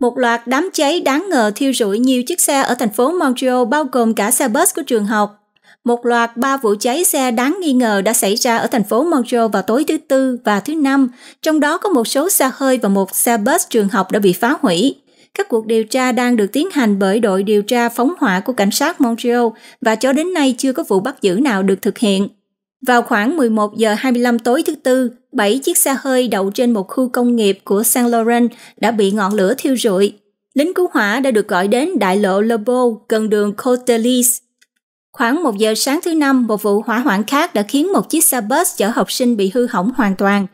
một loạt đám cháy đáng ngờ thiêu rụi nhiều chiếc xe ở thành phố Montreal bao gồm cả xe bus của trường học. Một loạt ba vụ cháy xe đáng nghi ngờ đã xảy ra ở thành phố Montreal vào tối thứ Tư và thứ Năm, trong đó có một số xe hơi và một xe bus trường học đã bị phá hủy. Các cuộc điều tra đang được tiến hành bởi đội điều tra phóng hỏa của cảnh sát Montreal và cho đến nay chưa có vụ bắt giữ nào được thực hiện. Vào khoảng 11 giờ 25 tối thứ Tư, 7 chiếc xe hơi đậu trên một khu công nghiệp của Saint Laurent đã bị ngọn lửa thiêu rụi. Lính cứu hỏa đã được gọi đến đại lộ Lobo gần đường Cotelis. Khoảng 1 giờ sáng thứ Năm, một vụ hỏa hoạn khác đã khiến một chiếc xe bus chở học sinh bị hư hỏng hoàn toàn.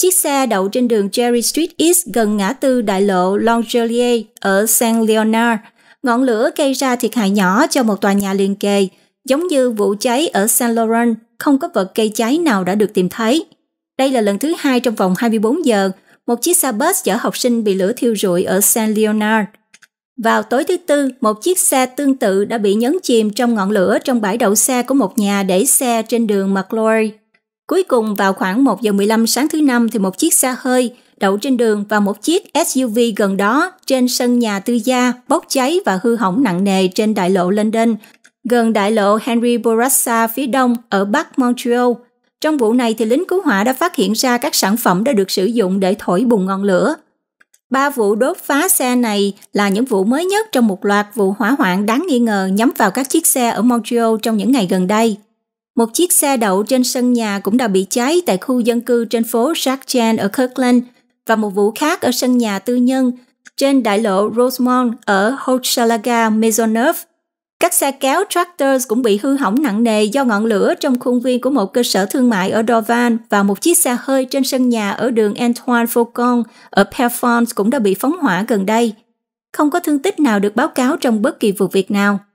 Chiếc xe đậu trên đường Cherry Street East gần ngã tư đại lộ Longelier ở Saint Leonard. Ngọn lửa gây ra thiệt hại nhỏ cho một tòa nhà liền kề, giống như vụ cháy ở Saint Laurent không có vật gây cháy nào đã được tìm thấy. Đây là lần thứ hai trong vòng 24 giờ, một chiếc xe bus chở học sinh bị lửa thiêu rụi ở San Leonard. Vào tối thứ Tư, một chiếc xe tương tự đã bị nhấn chìm trong ngọn lửa trong bãi đậu xe của một nhà để xe trên đường McClory. Cuối cùng vào khoảng 1 giờ 15 sáng thứ Năm thì một chiếc xe hơi đậu trên đường và một chiếc SUV gần đó trên sân nhà tư gia bốc cháy và hư hỏng nặng nề trên đại lộ London gần đại lộ Henry Borassa phía đông ở Bắc Montreal. Trong vụ này thì lính cứu hỏa đã phát hiện ra các sản phẩm đã được sử dụng để thổi bùng ngọn lửa. Ba vụ đốt phá xe này là những vụ mới nhất trong một loạt vụ hỏa hoạn đáng nghi ngờ nhắm vào các chiếc xe ở Montreal trong những ngày gần đây. Một chiếc xe đậu trên sân nhà cũng đã bị cháy tại khu dân cư trên phố Jacques-Jean ở Kirkland và một vụ khác ở sân nhà tư nhân trên đại lộ Rosemont ở Hochelaga, Maisonneuve các xe kéo tractors cũng bị hư hỏng nặng nề do ngọn lửa trong khuôn viên của một cơ sở thương mại ở Dorval và một chiếc xe hơi trên sân nhà ở đường Antoine Faucon ở Perfons cũng đã bị phóng hỏa gần đây. Không có thương tích nào được báo cáo trong bất kỳ vụ việc nào.